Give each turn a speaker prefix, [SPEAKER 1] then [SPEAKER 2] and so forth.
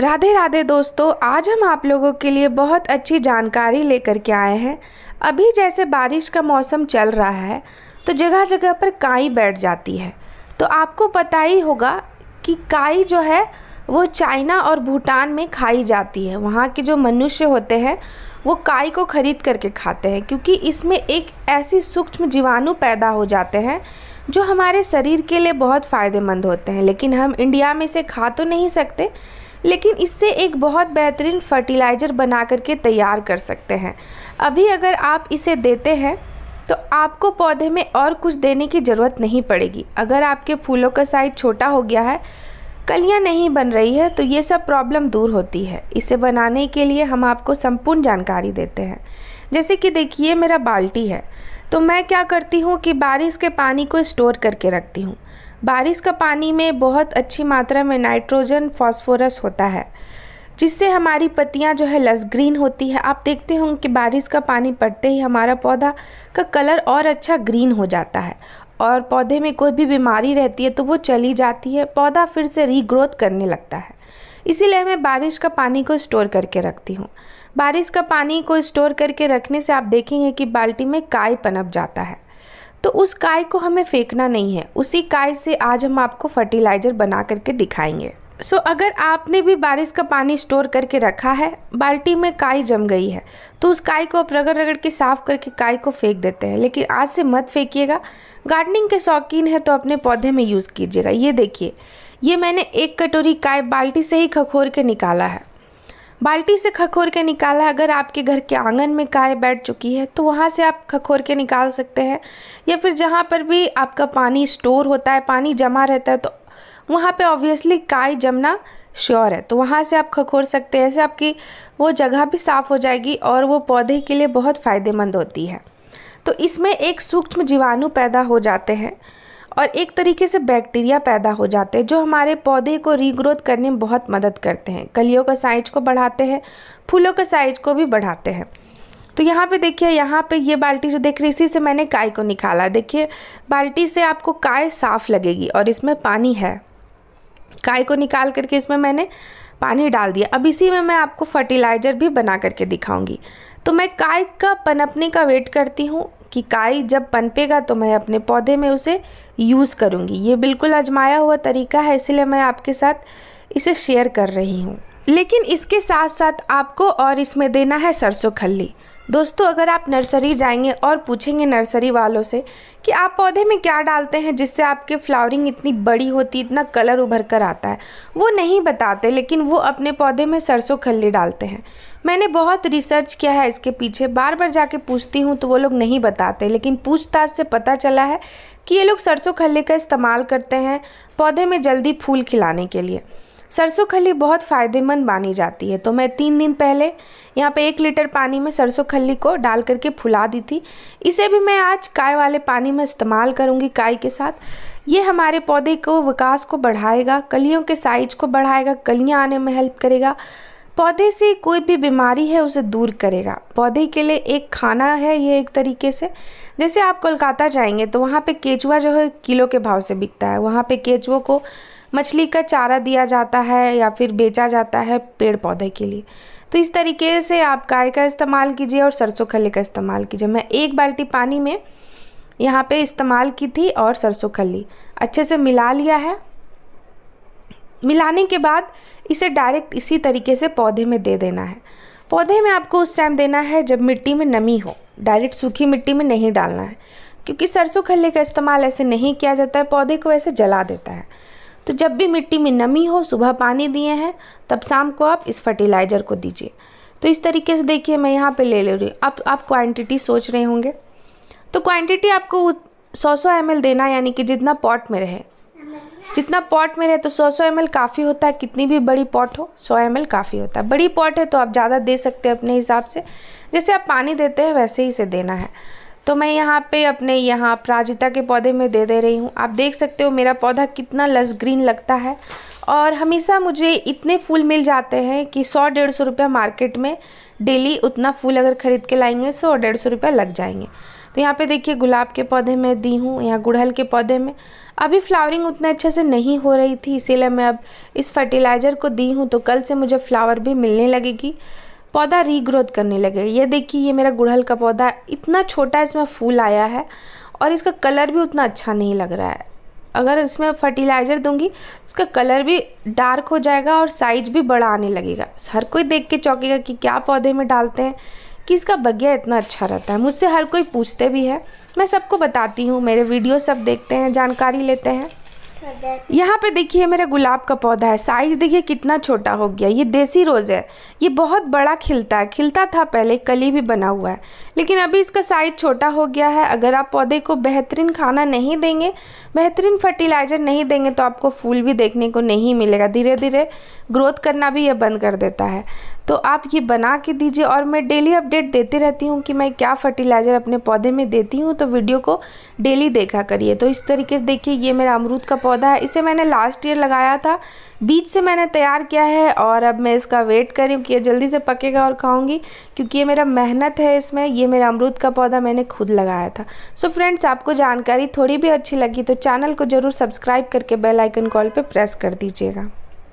[SPEAKER 1] राधे राधे दोस्तों आज हम आप लोगों के लिए बहुत अच्छी जानकारी लेकर के आए हैं अभी जैसे बारिश का मौसम चल रहा है तो जगह जगह पर काई बैठ जाती है तो आपको पता ही होगा कि काई जो है वो चाइना और भूटान में खाई जाती है वहाँ के जो मनुष्य होते हैं वो काई को खरीद करके खाते हैं क्योंकि इसमें एक ऐसी सूक्ष्म जीवाणु पैदा हो जाते हैं जो हमारे शरीर के लिए बहुत फ़ायदेमंद होते हैं लेकिन हम इंडिया में इसे खा तो नहीं सकते लेकिन इससे एक बहुत बेहतरीन फर्टिलाइज़र बना करके तैयार कर सकते हैं अभी अगर आप इसे देते हैं तो आपको पौधे में और कुछ देने की ज़रूरत नहीं पड़ेगी अगर आपके फूलों का साइज़ छोटा हो गया है कलियां नहीं बन रही है तो ये सब प्रॉब्लम दूर होती है इसे बनाने के लिए हम आपको संपूर्ण जानकारी देते हैं जैसे कि देखिए मेरा बाल्टी है तो मैं क्या करती हूँ कि बारिश के पानी को स्टोर करके रखती हूँ बारिश का पानी में बहुत अच्छी मात्रा में नाइट्रोजन फॉस्फोरस होता है जिससे हमारी पत्तियां जो है लस ग्रीन होती है आप देखते होंगे कि बारिश का पानी पड़ते ही हमारा पौधा का कलर और अच्छा ग्रीन हो जाता है और पौधे में कोई भी बीमारी रहती है तो वो चली जाती है पौधा फिर से रीग्रोथ करने लगता है इसीलिए मैं बारिश का पानी को स्टोर करके रखती हूँ बारिश का पानी को स्टोर करके रखने से आप देखेंगे कि बाल्टी में काय पनप जाता है तो उस काय को हमें फेंकना नहीं है उसी काय से आज हम आपको फर्टिलाइज़र बना करके दिखाएंगे सो so, अगर आपने भी बारिश का पानी स्टोर करके रखा है बाल्टी में काई जम गई है तो उस काई को आप रगड़ रगड़ के साफ़ करके काई को फेंक देते हैं लेकिन आज से मत फेंकिएगा गार्डनिंग के शौकीन है तो अपने पौधे में यूज़ कीजिएगा ये देखिए ये मैंने एक कटोरी काई बाल्टी से ही खखोर के निकाला है बाल्टी से खखोर के निकाला अगर आपके घर के आंगन में काय बैठ चुकी है तो वहाँ से आप खखोर के निकाल सकते हैं या फिर जहाँ पर भी आपका पानी स्टोर होता है पानी जमा रहता है तो वहाँ पे ऑब्वियसली काय जमना श्योर है तो वहाँ से आप खखोर सकते हैं ऐसे आपकी वो जगह भी साफ़ हो जाएगी और वो पौधे के लिए बहुत फ़ायदेमंद होती है तो इसमें एक सूक्ष्म जीवाणु पैदा हो जाते हैं और एक तरीके से बैक्टीरिया पैदा हो जाते हैं जो हमारे पौधे को रीग्रोथ करने में बहुत मदद करते हैं कलियों का साइज को बढ़ाते हैं फूलों का साइज को भी बढ़ाते हैं तो यहाँ पे देखिए यहाँ पे ये बाल्टी जो देख रही इसी से मैंने काय को निकाला देखिए बाल्टी से आपको काय साफ़ लगेगी और इसमें पानी है काय को निकाल करके इसमें मैंने पानी डाल दिया अब इसी में मैं आपको फर्टिलाइज़र भी बना करके दिखाऊंगी तो मैं काय का पनपने का वेट करती हूँ कि काई जब पनपेगा तो मैं अपने पौधे में उसे यूज़ करूँगी ये बिल्कुल आजमाया हुआ तरीका है इसलिए मैं आपके साथ इसे शेयर कर रही हूँ लेकिन इसके साथ साथ आपको और इसमें देना है सरसों खल्ली दोस्तों अगर आप नर्सरी जाएंगे और पूछेंगे नर्सरी वालों से कि आप पौधे में क्या डालते हैं जिससे आपके फ्लावरिंग इतनी बड़ी होती इतना कलर उभर कर आता है वो नहीं बताते लेकिन वो अपने पौधे में सरसों खल्ली डालते हैं मैंने बहुत रिसर्च किया है इसके पीछे बार बार जाके पूछती हूँ तो वो लोग नहीं बताते लेकिन पूछताछ से पता चला है कि ये लोग सरसों खल्ली का इस्तेमाल करते हैं पौधे में जल्दी फूल खिलाने के लिए सरसों खली बहुत फ़ायदेमंद मानी जाती है तो मैं तीन दिन पहले यहाँ पे एक लीटर पानी में सरसों खली को डाल करके फुला दी थी इसे भी मैं आज काय वाले पानी में इस्तेमाल करूँगी काय के साथ ये हमारे पौधे को विकास को बढ़ाएगा कलियों के साइज को बढ़ाएगा कलियाँ आने में हेल्प करेगा पौधे से कोई भी बीमारी है उसे दूर करेगा पौधे के लिए एक खाना है ये एक तरीके से जैसे आप कोलकाता जाएंगे तो वहाँ पे केचुआ जो है किलो के भाव से बिकता है वहाँ पे केचुओं को मछली का चारा दिया जाता है या फिर बेचा जाता है पेड़ पौधे के लिए तो इस तरीके से आप गाय का इस्तेमाल कीजिए और सरसों खली का इस्तेमाल कीजिए मैं एक बाल्टी पानी में यहाँ पे इस्तेमाल की थी और सरसों खली अच्छे से मिला लिया है मिलाने के बाद इसे डायरेक्ट इसी तरीके से पौधे में दे देना है पौधे में आपको उस टाइम देना है जब मिट्टी में नमी हो डायरेक्ट सूखी मिट्टी में नहीं डालना है क्योंकि सरसों खली का इस्तेमाल ऐसे नहीं किया जाता है पौधे को ऐसे जला देता है तो जब भी मिट्टी में नमी हो सुबह पानी दिए हैं तब शाम को आप इस फर्टिलाइज़र को दीजिए तो इस तरीके से देखिए मैं यहाँ पे ले ले रही हूँ अब आप क्वांटिटी सोच रहे होंगे तो क्वांटिटी आपको सौ सौ एम देना यानी कि जितना पॉट में रहे जितना पॉट में रहे तो सौ सौ एम काफ़ी होता है कितनी भी बड़ी पॉट हो सौ एम काफ़ी होता है बड़ी पॉट है तो आप ज़्यादा दे सकते हैं अपने हिसाब से जैसे आप पानी देते हैं वैसे ही इसे देना है तो मैं यहाँ पे अपने यहाँ प्राजिता के पौधे में दे दे रही हूँ आप देख सकते हो मेरा पौधा कितना लस ग्रीन लगता है और हमेशा मुझे इतने फूल मिल जाते हैं कि सौ डेढ़ सौ रुपया मार्केट में डेली उतना फूल अगर ख़रीद के लाएंगे सौ डेढ़ सौ रुपया लग जाएंगे तो यहाँ पे देखिए गुलाब के पौधे में दी हूँ यहाँ गुड़हल के पौधे में अभी फ्लावरिंग उतना अच्छे से नहीं हो रही थी इसीलिए मैं अब इस फर्टिलाइज़र को दी हूँ तो कल से मुझे फ्लावर भी मिलने लगेगी पौधा रीग्रोथ करने लगे ये देखिए ये मेरा गुड़हल का पौधा इतना छोटा इसमें फूल आया है और इसका कलर भी उतना अच्छा नहीं लग रहा है अगर इसमें फर्टिलाइज़र दूंगी उसका कलर भी डार्क हो जाएगा और साइज भी बड़ा आने लगेगा हर कोई देख के चौंकेगा कि क्या पौधे में डालते हैं कि इसका बगिया इतना अच्छा रहता है मुझसे हर कोई पूछते भी है मैं सबको बताती हूँ मेरे वीडियो सब देखते हैं जानकारी लेते हैं यहाँ पे देखिए मेरा गुलाब का पौधा है साइज़ देखिए कितना छोटा हो गया ये देसी रोज़ है ये बहुत बड़ा खिलता है खिलता था पहले कली भी बना हुआ है लेकिन अभी इसका साइज़ छोटा हो गया है अगर आप पौधे को बेहतरीन खाना नहीं देंगे बेहतरीन फर्टिलाइज़र नहीं देंगे तो आपको फूल भी देखने को नहीं मिलेगा धीरे धीरे ग्रोथ करना भी यह बंद कर देता है तो आप ये बना के दीजिए और मैं डेली अपडेट देते रहती हूँ कि मैं क्या फर्टिलाइज़र अपने पौधे में देती हूँ तो वीडियो को डेली देखा करिए तो इस तरीके से देखिए ये मेरा अमरूद का पौधा है इसे मैंने लास्ट ईयर लगाया था बीच से मैंने तैयार किया है और अब मैं इसका वेट कर रही हूँ कि यह जल्दी से पकेगा और खाऊँगी क्योंकि ये मेरा मेहनत है इसमें ये मेरा अमरूद का पौधा मैंने खुद लगाया था सो फ्रेंड्स आपको जानकारी थोड़ी भी अच्छी लगी तो चैनल को ज़रूर सब्सक्राइब करके बेलाइकन कॉल पर प्रेस कर दीजिएगा